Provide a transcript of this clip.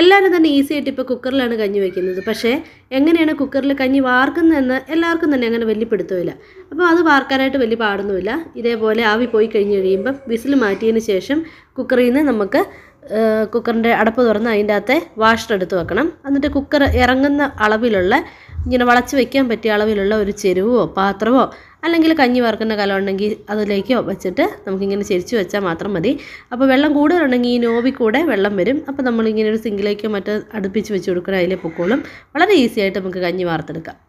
എല്ലാവരും തന്നെ ഈസി ആയിട്ട് ഇപ്പോൾ കുക്കറിലാണ് കഞ്ഞി വയ്ക്കുന്നത് പക്ഷേ എങ്ങനെയാണ് കുക്കറിൽ കഞ്ഞി വാർക്കുന്നതെന്ന് എല്ലാവർക്കും തന്നെ അങ്ങനെ വലിയ പിടുത്തമില്ല അപ്പോൾ അത് വാർക്കാനായിട്ട് വലിയ പാടൊന്നുമില്ല ഇതേപോലെ ആവി പോയി കഴിഞ്ഞ് കഴിയുമ്പം വിസിൽ മാറ്റിയതിന് ശേഷം കുക്കറിൽ നിന്ന് നമുക്ക് കുക്കറിൻ്റെ അടപ്പ് തുറന്ന് അതിൻ്റെ അകത്തെ വാഷർ എടുത്ത് വെക്കണം എന്നിട്ട് കുക്കർ ഇറങ്ങുന്ന അളവിലുള്ള ഇങ്ങനെ വളച്ച് വെക്കാൻ പറ്റിയ അളവിലുള്ള ഒരു ചെരുവോ പാത്രമോ അല്ലെങ്കിൽ കഞ്ഞി വറുക്കുന്ന കല ഉണ്ടെങ്കിൽ അതിലേക്കോ വെച്ചിട്ട് നമുക്കിങ്ങനെ ചെരിച്ച് വെച്ചാൽ മാത്രം മതി അപ്പോൾ വെള്ളം കൂടുതലുണ്ടെങ്കിൽ ഈ നോവി കൂടെ വെള്ളം വരും അപ്പോൾ നമ്മളിങ്ങനെ ഒരു സിങ്കിലേക്കോ മറ്റോ അടുപ്പിച്ച് വെച്ച് കൊടുക്കണം അതിലെ പൊക്കോളും വളരെ ഈസിയായിട്ട് നമുക്ക് കഞ്ഞി വാർത്തെടുക്കാം